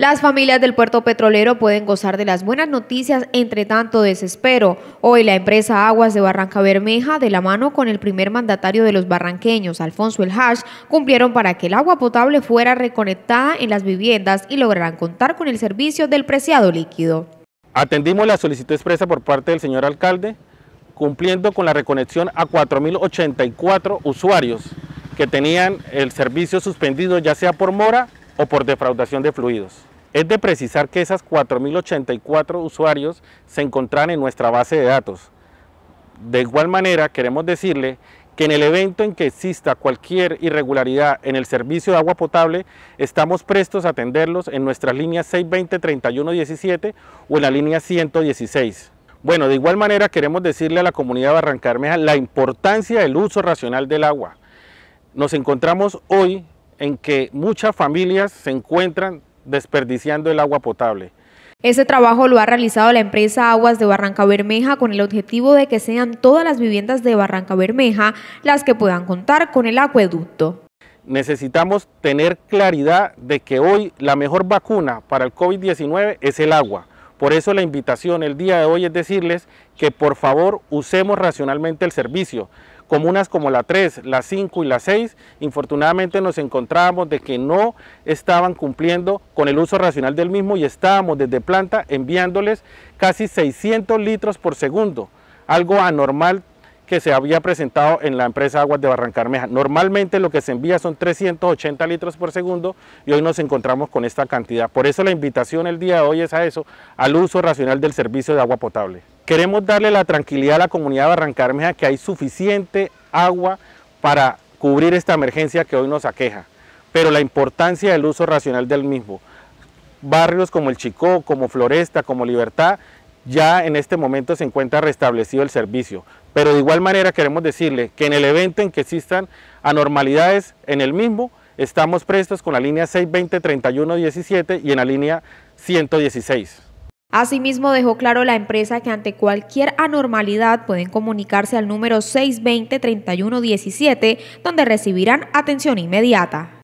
Las familias del puerto petrolero pueden gozar de las buenas noticias entre tanto desespero. Hoy la empresa Aguas de Barranca Bermeja, de la mano con el primer mandatario de los barranqueños, Alfonso El Hash, cumplieron para que el agua potable fuera reconectada en las viviendas y lograrán contar con el servicio del preciado líquido. Atendimos la solicitud expresa por parte del señor alcalde, cumpliendo con la reconexión a 4.084 usuarios que tenían el servicio suspendido ya sea por mora o por defraudación de fluidos. Es de precisar que esas 4.084 usuarios se encontrarán en nuestra base de datos. De igual manera, queremos decirle que en el evento en que exista cualquier irregularidad en el servicio de agua potable, estamos prestos a atenderlos en nuestras líneas 620-3117 o en la línea 116. Bueno, de igual manera queremos decirle a la comunidad de Barrancarmeja la importancia del uso racional del agua. Nos encontramos hoy en que muchas familias se encuentran desperdiciando el agua potable. Ese trabajo lo ha realizado la empresa Aguas de Barranca Bermeja con el objetivo de que sean todas las viviendas de Barranca Bermeja las que puedan contar con el acueducto. Necesitamos tener claridad de que hoy la mejor vacuna para el COVID-19 es el agua. Por eso la invitación el día de hoy es decirles que por favor usemos racionalmente el servicio comunas como la 3, la 5 y la 6, infortunadamente nos encontrábamos de que no estaban cumpliendo con el uso racional del mismo y estábamos desde planta enviándoles casi 600 litros por segundo, algo anormal que se había presentado en la empresa Aguas de Barrancarmeja. Normalmente lo que se envía son 380 litros por segundo y hoy nos encontramos con esta cantidad. Por eso la invitación el día de hoy es a eso, al uso racional del servicio de agua potable. Queremos darle la tranquilidad a la comunidad de Barrancarmeja que hay suficiente agua para cubrir esta emergencia que hoy nos aqueja, pero la importancia del uso racional del mismo. Barrios como el Chicó, como Floresta, como Libertad, ya en este momento se encuentra restablecido el servicio. Pero de igual manera queremos decirle que en el evento en que existan anormalidades en el mismo, estamos prestos con la línea 620-3117 y en la línea 116. Asimismo, dejó claro la empresa que ante cualquier anormalidad pueden comunicarse al número 620-3117, donde recibirán atención inmediata.